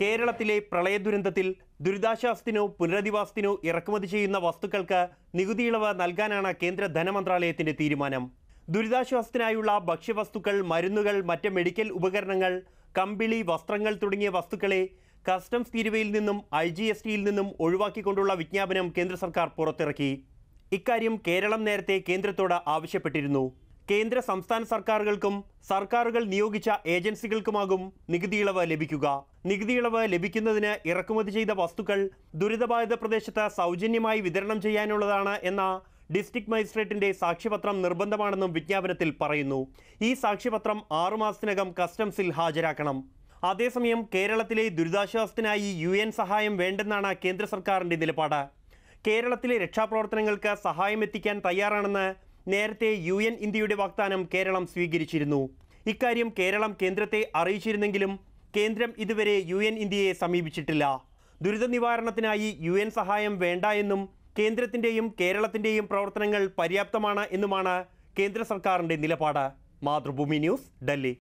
കേരളത്തിലെ പ്രളയ ദുരന്തത്തിൽ ദുരിതാശ്വാസത്തിനോ പുനരധിവാസത്തിനോ ഇറക്കുമതി ചെയ്യുന്ന വസ്തുക്കൾക്ക് നികുതി ഇളവ് നൽകാനാണ് കേന്ദ്ര ധനമന്ത്രാലയത്തിന്റെ തീരുമാനം ദുരിതാശ്വാസത്തിനായുള്ള ഭക്ഷ്യവസ്തുക്കൾ മരുന്നുകൾ മറ്റ് മെഡിക്കൽ ഉപകരണങ്ങൾ കമ്പിളി വസ്ത്രങ്ങൾ തുടങ്ങിയ വസ്തുക്കളെ കസ്റ്റംസ് തീരുവയിൽ നിന്നും ഐ ജി എസ് ടിയിൽ നിന്നും ഒഴിവാക്കിക്കൊണ്ടുള്ള വിജ്ഞാപനം കേന്ദ്ര സർക്കാർ പുറത്തിറക്കി ഇക്കാര്യം കേരളം നേരത്തെ കേന്ദ്രത്തോട് ആവശ്യപ്പെട്ടിരുന്നു കേന്ദ്ര സംസ്ഥാന സർക്കാരുകൾക്കും സർക്കാരുകൾ നിയോഗിച്ച ഏജൻസികൾക്കുമാകും നികുതി ഇളവ് ലഭിക്കുക നികുതി ഇളവ് ലഭിക്കുന്നതിന് ഇറക്കുമതി ചെയ്ത വസ്തുക്കൾ ദുരിതബാധിത പ്രദേശത്ത് സൗജന്യമായി വിതരണം ചെയ്യാനുള്ളതാണ് എന്ന ഡിസ്ട്രിക്ട് മജിസ്ട്രേറ്റിന്റെ സാക്ഷ്യപത്രം നിർബന്ധമാണെന്നും വിജ്ഞാപനത്തിൽ പറയുന്നു ഈ സാക്ഷ്യപത്രം ആറുമാസത്തിനകം കസ്റ്റംസിൽ ഹാജരാക്കണം അതേസമയം കേരളത്തിലെ ദുരിതാശ്വാസത്തിനായി യു എൻ സഹായം വേണ്ടെന്നാണ് കേന്ദ്ര സർക്കാരിൻ്റെ നിലപാട് കേരളത്തിലെ രക്ഷാപ്രവർത്തനങ്ങൾക്ക് സഹായം എത്തിക്കാൻ തയ്യാറാണെന്ന് നേരത്തെ യു എൻ ഇന്ത്യയുടെ വാഗ്ദാനം കേരളം സ്വീകരിച്ചിരുന്നു ഇക്കാര്യം കേരളം കേന്ദ്രത്തെ അറിയിച്ചിരുന്നെങ്കിലും കേന്ദ്രം ഇതുവരെ യു എൻ ഇന്ത്യയെ സമീപിച്ചിട്ടില്ല ദുരിത നിവാരണത്തിനായി യു എൻ സഹായം വേണ്ട എന്നും കേന്ദ്രത്തിൻ്റെയും കേരളത്തിൻ്റെയും പ്രവർത്തനങ്ങൾ പര്യാപ്തമാണ് എന്നുമാണ് കേന്ദ്ര സർക്കാരിൻ്റെ നിലപാട് മാതൃഭൂമി ന്യൂസ് ഡൽഹി